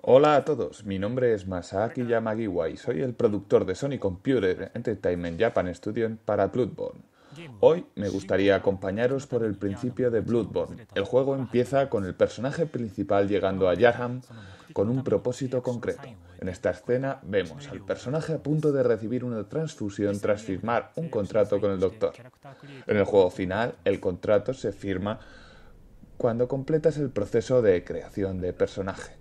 Hola a todos, mi nombre es Masaaki Yamagiwa y soy el productor de Sony Computer Entertainment Japan Studio para Bloodborne. Hoy me gustaría acompañaros por el principio de Bloodborne. El juego empieza con el personaje principal llegando a Yarham con un propósito concreto. En esta escena vemos al personaje a punto de recibir una transfusión tras firmar un contrato con el doctor. En el juego final, el contrato se firma cuando completas el proceso de creación de personaje.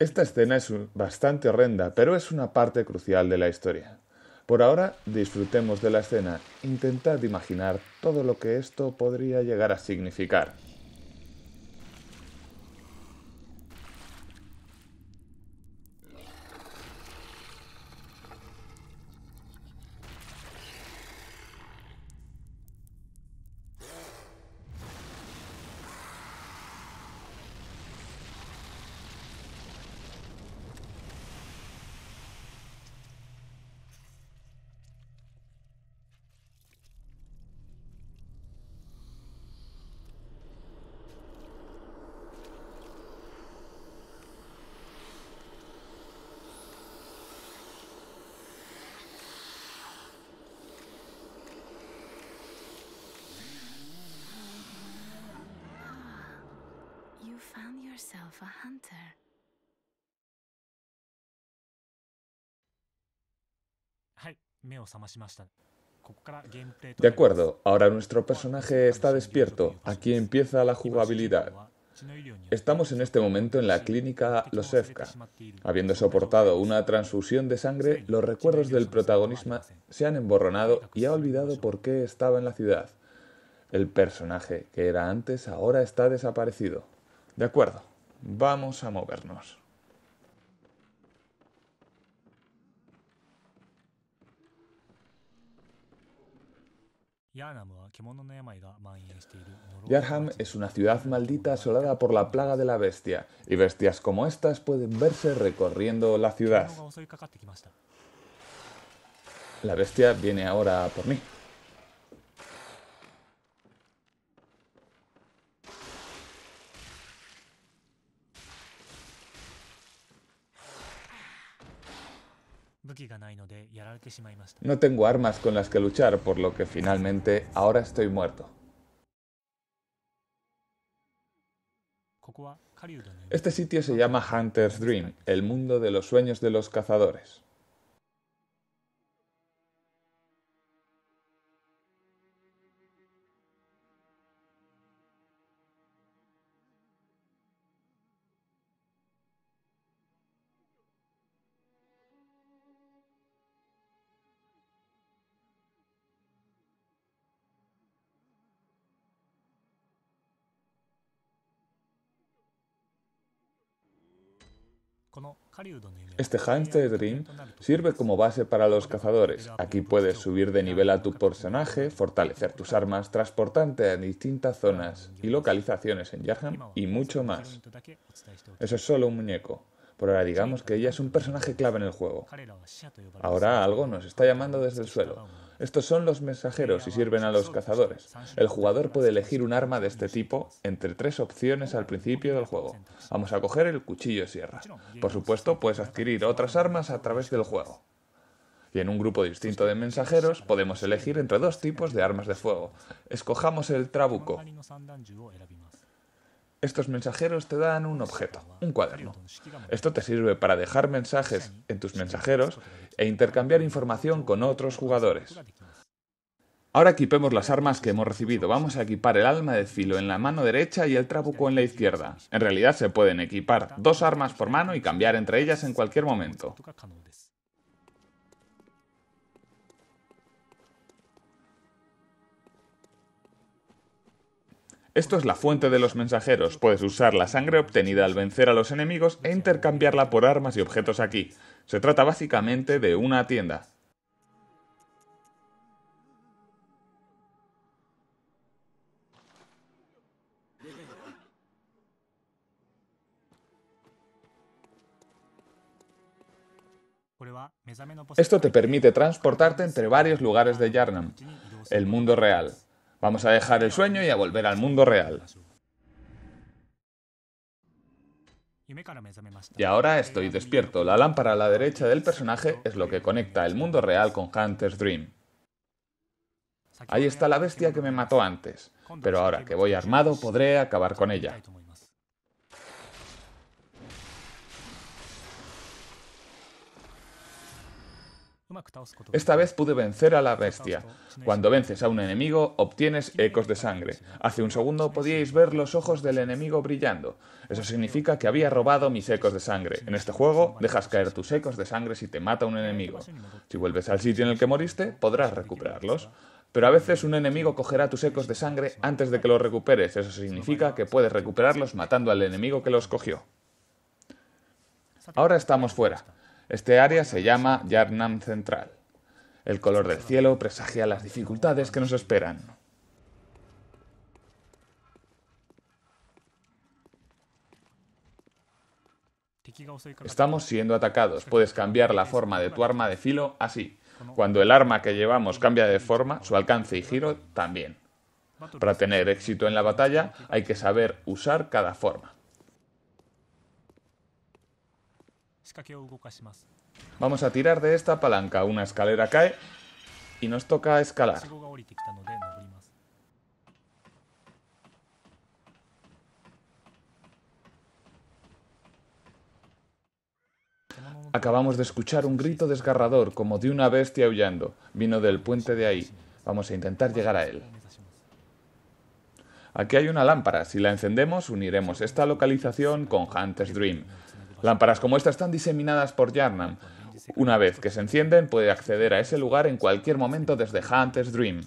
Este Esta escena es bastante horrenda, pero es una parte crucial de la historia. Por ahora, disfrutemos de la escena. Intentad imaginar todo lo que esto podría llegar a significar. De acuerdo, ahora nuestro personaje está despierto. Aquí empieza la jugabilidad. Estamos en este momento en la clínica Losevka. Habiendo soportado una transfusión de sangre, los recuerdos del protagonismo se han emborronado y ha olvidado por qué estaba en la ciudad. El personaje que era antes ahora está desaparecido. De acuerdo. Vamos a movernos. Yarham es una ciudad maldita asolada por la plaga de la bestia, y bestias como estas pueden verse recorriendo la ciudad. La bestia viene ahora por mí. No tengo armas con las que luchar, por lo que finalmente ahora estoy muerto. Este sitio se llama Hunter's Dream, el mundo de los sueños de los cazadores. Este Hamster este Dream sirve como base para los cazadores. Aquí puedes subir de nivel a tu personaje, fortalecer tus armas, transportarte a distintas zonas y localizaciones en Yarham y mucho más. Eso es solo un muñeco. Por ahora digamos que ella es un personaje clave en el juego. Ahora algo nos está llamando desde el suelo. Estos son los mensajeros y sirven a los cazadores. El jugador puede elegir un arma de este tipo entre tres opciones al principio del juego. Vamos a coger el cuchillo sierra. Por supuesto, puedes adquirir otras armas a través del juego. Y en un grupo distinto de mensajeros podemos elegir entre dos tipos de armas de fuego. Escojamos el trabuco. Estos mensajeros te dan un objeto, un cuaderno. Esto te sirve para dejar mensajes en tus mensajeros e intercambiar información con otros jugadores. Ahora equipemos las armas que hemos recibido. Vamos a equipar el alma de filo en la mano derecha y el trabuco en la izquierda. En realidad se pueden equipar dos armas por mano y cambiar entre ellas en cualquier momento. Esto es la fuente de los mensajeros. Puedes usar la sangre obtenida al vencer a los enemigos e intercambiarla por armas y objetos aquí. Se trata básicamente de una tienda. Esto te permite transportarte entre varios lugares de Yarnam, el mundo real. Vamos a dejar el sueño y a volver al mundo real. Y ahora estoy despierto. La lámpara a la derecha del personaje es lo que conecta el mundo real con Hunter's Dream. Ahí está la bestia que me mató antes, pero ahora que voy armado podré acabar con ella. Esta vez pude vencer a la bestia. Cuando vences a un enemigo, obtienes ecos de sangre. Hace un segundo podíais ver los ojos del enemigo brillando. Eso significa que había robado mis ecos de sangre. En este juego, dejas caer tus ecos de sangre si te mata un enemigo. Si vuelves al sitio en el que moriste, podrás recuperarlos. Pero a veces un enemigo cogerá tus ecos de sangre antes de que los recuperes. Eso significa que puedes recuperarlos matando al enemigo que los cogió. Ahora estamos fuera. Este área se llama Yarnam Central. El color del cielo presagia las dificultades que nos esperan. Estamos siendo atacados. Puedes cambiar la forma de tu arma de filo así. Cuando el arma que llevamos cambia de forma, su alcance y giro también. Para tener éxito en la batalla hay que saber usar cada forma. Vamos a tirar de esta palanca. Una escalera cae y nos toca escalar. Acabamos de escuchar un grito desgarrador, como de una bestia aullando. Vino del puente de ahí. Vamos a intentar llegar a él. Aquí hay una lámpara. Si la encendemos, uniremos esta localización con Hunter's Dream. Lámparas como esta están diseminadas por Yarnam. Una vez que se encienden, puede acceder a ese lugar en cualquier momento desde Hunter's Dream.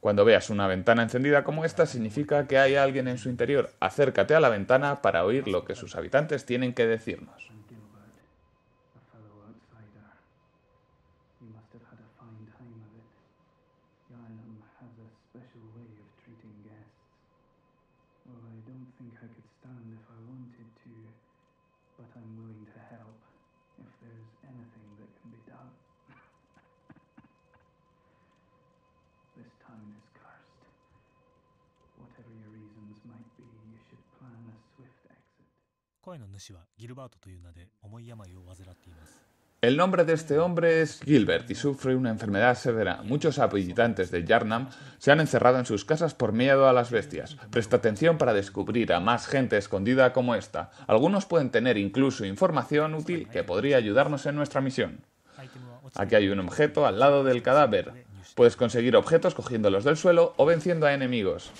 Cuando veas una ventana encendida como esta, significa que hay alguien en su interior. Acércate a la ventana para oír lo que sus habitantes tienen que decirnos. El nombre de este hombre es Gilbert y sufre una enfermedad severa. Muchos habitantes de Yarnam se han encerrado en sus casas por miedo a las bestias. Presta atención para descubrir a más gente escondida como esta. Algunos pueden tener incluso información útil que podría ayudarnos en nuestra misión. Aquí hay un objeto al lado del cadáver. Puedes conseguir objetos cogiéndolos del suelo o venciendo a enemigos.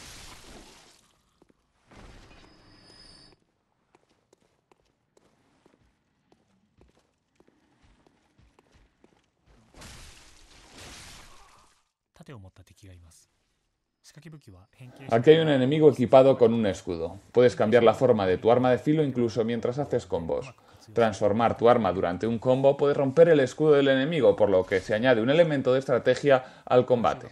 Aquí hay un enemigo equipado con un escudo. Puedes cambiar la forma de tu arma de filo incluso mientras haces combos. Transformar tu arma durante un combo puede romper el escudo del enemigo, por lo que se añade un elemento de estrategia al combate.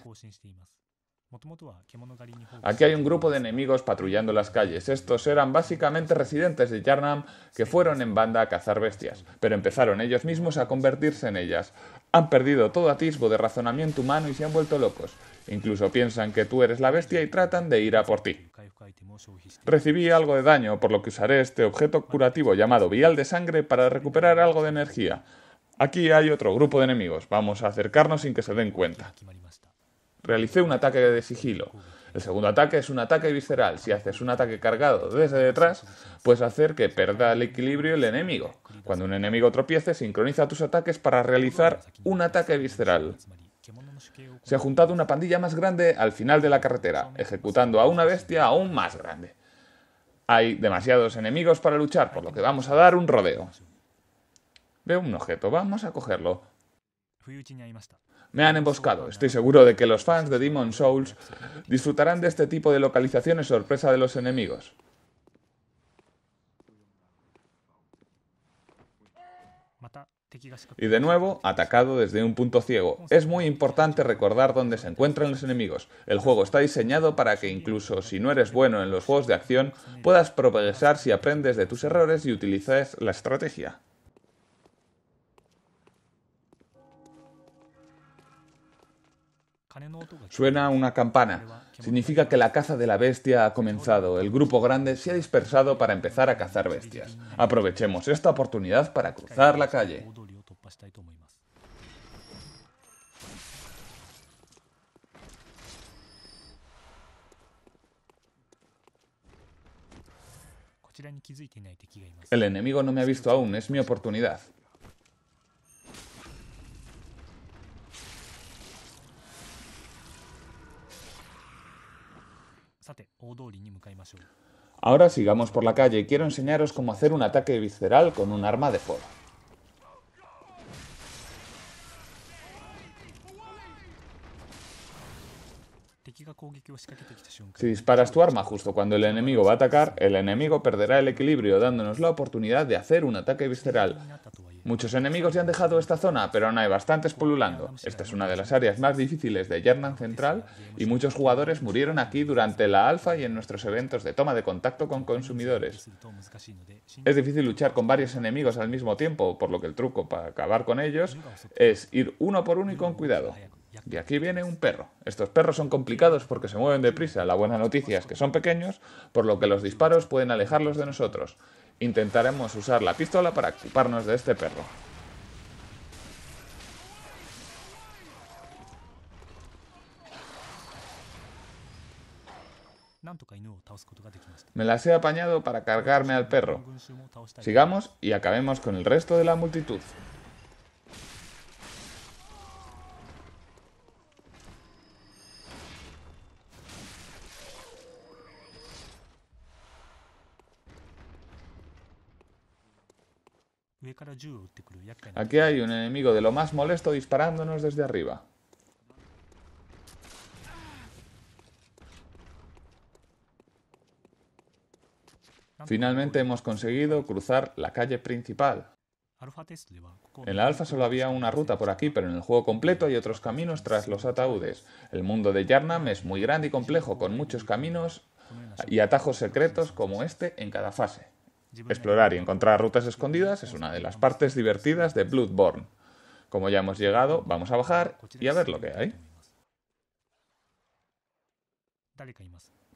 Aquí hay un grupo de enemigos patrullando las calles. Estos eran básicamente residentes de Yarnam que fueron en banda a cazar bestias, pero empezaron ellos mismos a convertirse en ellas. Han perdido todo atisbo de razonamiento humano y se han vuelto locos. Incluso piensan que tú eres la bestia y tratan de ir a por ti. Recibí algo de daño, por lo que usaré este objeto curativo llamado vial de sangre para recuperar algo de energía. Aquí hay otro grupo de enemigos. Vamos a acercarnos sin que se den cuenta realicé un ataque de sigilo. El segundo ataque es un ataque visceral. Si haces un ataque cargado desde detrás, puedes hacer que perda el equilibrio el enemigo. Cuando un enemigo tropiece, sincroniza tus ataques para realizar un ataque visceral. Se ha juntado una pandilla más grande al final de la carretera, ejecutando a una bestia aún más grande. Hay demasiados enemigos para luchar, por lo que vamos a dar un rodeo. Veo un objeto, vamos a cogerlo. Me han emboscado. Estoy seguro de que los fans de Demon Souls disfrutarán de este tipo de localizaciones sorpresa de los enemigos. Y de nuevo, atacado desde un punto ciego. Es muy importante recordar dónde se encuentran los enemigos. El juego está diseñado para que incluso si no eres bueno en los juegos de acción, puedas progresar si aprendes de tus errores y utilizas la estrategia. Suena una campana. Significa que la caza de la bestia ha comenzado. El grupo grande se ha dispersado para empezar a cazar bestias. Aprovechemos esta oportunidad para cruzar la calle. El enemigo no me ha visto aún, es mi oportunidad. Ahora sigamos por la calle. y Quiero enseñaros cómo hacer un ataque visceral con un arma de fuego. Si disparas tu arma justo cuando el enemigo va a atacar, el enemigo perderá el equilibrio, dándonos la oportunidad de hacer un ataque visceral. Muchos enemigos ya han dejado esta zona, pero aún hay bastantes pululando. Esta es una de las áreas más difíciles de Yernan Central y muchos jugadores murieron aquí durante la alfa y en nuestros eventos de toma de contacto con consumidores. Es difícil luchar con varios enemigos al mismo tiempo, por lo que el truco para acabar con ellos es ir uno por uno y con cuidado. Y aquí viene un perro. Estos perros son complicados porque se mueven deprisa. La buena noticia es que son pequeños, por lo que los disparos pueden alejarlos de nosotros. Intentaremos usar la pistola para ocuparnos de este perro. Me las he apañado para cargarme al perro. Sigamos y acabemos con el resto de la multitud. Aquí hay un enemigo de lo más molesto disparándonos desde arriba. Finalmente hemos conseguido cruzar la calle principal. En la Alfa solo había una ruta por aquí, pero en el juego completo hay otros caminos tras los ataúdes. El mundo de Yarnam es muy grande y complejo, con muchos caminos y atajos secretos como este en cada fase. Explorar y encontrar rutas escondidas es una de las partes divertidas de Bloodborne. Como ya hemos llegado, vamos a bajar y a ver lo que hay.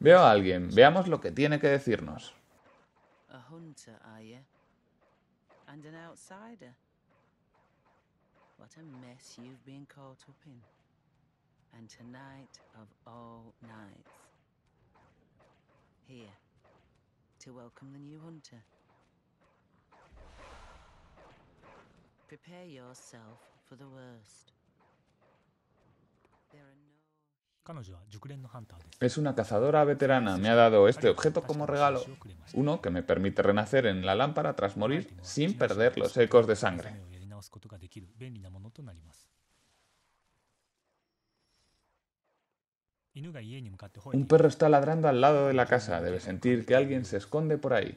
Veo a alguien, veamos lo que tiene que decirnos. Es una cazadora veterana. Me ha dado este objeto como regalo. Uno que me permite renacer en la lámpara tras morir sin perder los ecos de sangre. Un perro está ladrando al lado de la casa. Debe sentir que alguien se esconde por ahí.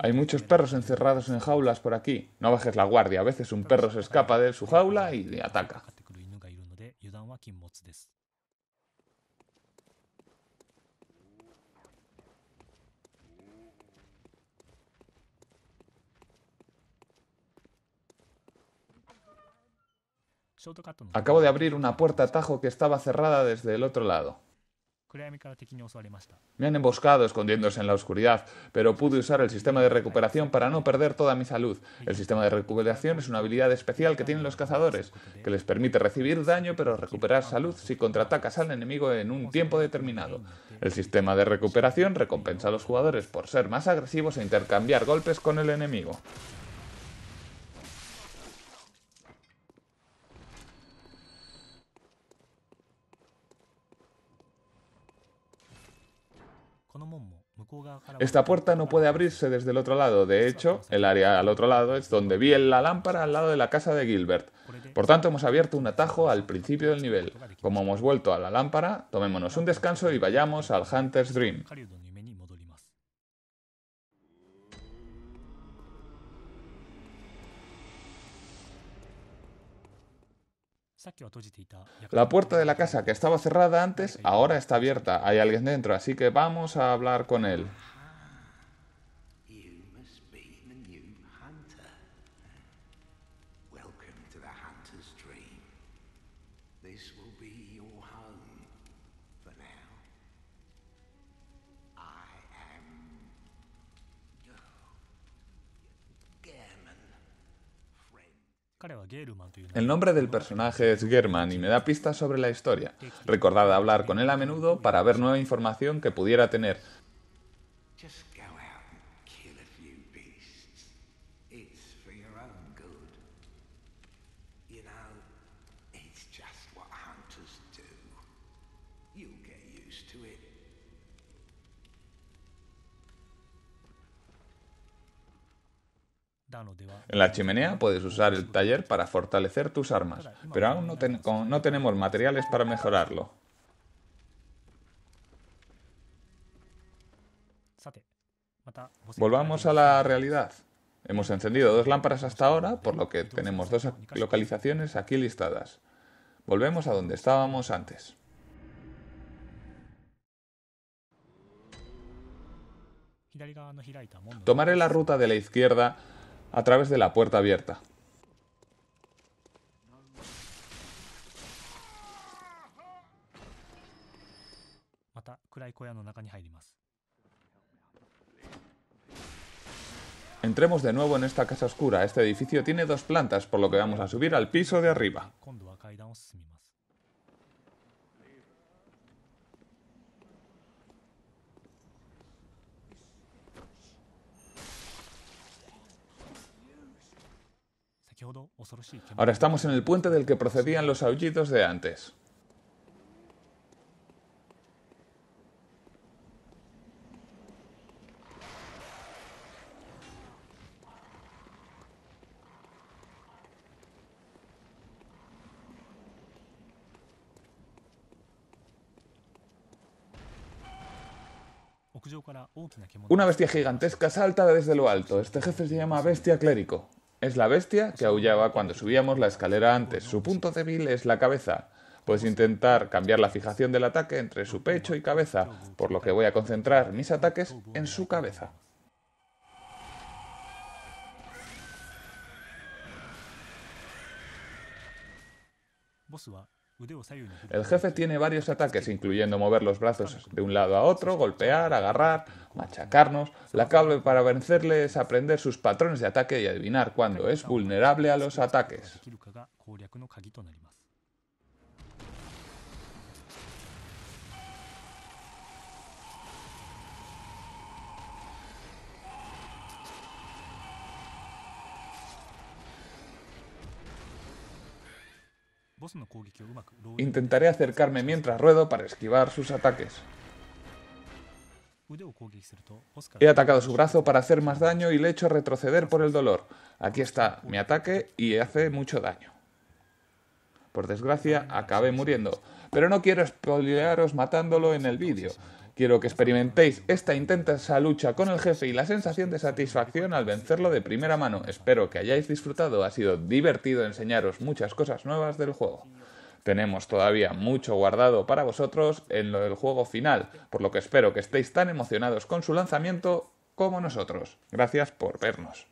Hay muchos perros encerrados en jaulas por aquí. No bajes la guardia. A veces un perro se escapa de su jaula y le ataca. Acabo de abrir una puerta atajo que estaba cerrada desde el otro lado. Me han emboscado escondiéndose en la oscuridad, pero pude usar el sistema de recuperación para no perder toda mi salud. El sistema de recuperación es una habilidad especial que tienen los cazadores, que les permite recibir daño pero recuperar salud si contraatacas al enemigo en un tiempo determinado. El sistema de recuperación recompensa a los jugadores por ser más agresivos e intercambiar golpes con el enemigo. Esta puerta no puede abrirse desde el otro lado. De hecho, el área al otro lado es donde vi la lámpara al lado de la casa de Gilbert. Por tanto, hemos abierto un atajo al principio del nivel. Como hemos vuelto a la lámpara, tomémonos un descanso y vayamos al Hunter's Dream. La puerta de la casa que estaba cerrada antes ahora está abierta. Hay alguien dentro, así que vamos a hablar con él. El nombre del personaje es German y me da pistas sobre la historia. Recordad hablar con él a menudo para ver nueva información que pudiera tener. En la chimenea puedes usar el taller para fortalecer tus armas, pero aún no, tenemos materiales para mejorarlo. Volvamos a la realidad. Hemos encendido dos lámparas hasta ahora, por lo que tenemos dos localizaciones aquí listadas. Volvemos a donde estábamos antes. Tomaré la ruta de la izquierda a través de la puerta abierta. Entremos de nuevo en esta casa oscura. Este edificio tiene dos plantas, por lo que vamos a subir al piso de arriba. Ahora estamos en el puente del que procedían los aullidos de antes. Una bestia gigantesca salta desde lo alto. Este jefe se llama Bestia Clérico. Es la bestia que aullaba cuando subíamos la escalera antes. Su punto débil es la cabeza. Puedes intentar cambiar la fijación del ataque entre su pecho y cabeza, por lo que voy a concentrar mis ataques en su cabeza. El jefe tiene varios ataques, incluyendo mover los brazos de un lado a otro, golpear, agarrar, machacarnos, la clave para vencerle es aprender sus patrones de ataque y adivinar cuándo es vulnerable a los ataques. Intentaré acercarme mientras ruedo para esquivar sus ataques. He atacado su brazo para hacer más daño y le he hecho retroceder por el dolor. Aquí está mi ataque y hace mucho daño. Por desgracia, ah, acabé muriendo. Pero no quiero espolearos matándolo en el vídeo. Quiero que experimentéis esta intensa lucha con el jefe y la sensación de satisfacción al vencerlo de primera mano. Espero que hayáis disfrutado. Ha sido divertido enseñaros muchas cosas nuevas del juego. Tenemos todavía mucho guardado para vosotros en lo del juego final, por lo que espero que estéis tan emocionados con su lanzamiento como nosotros. Gracias por vernos.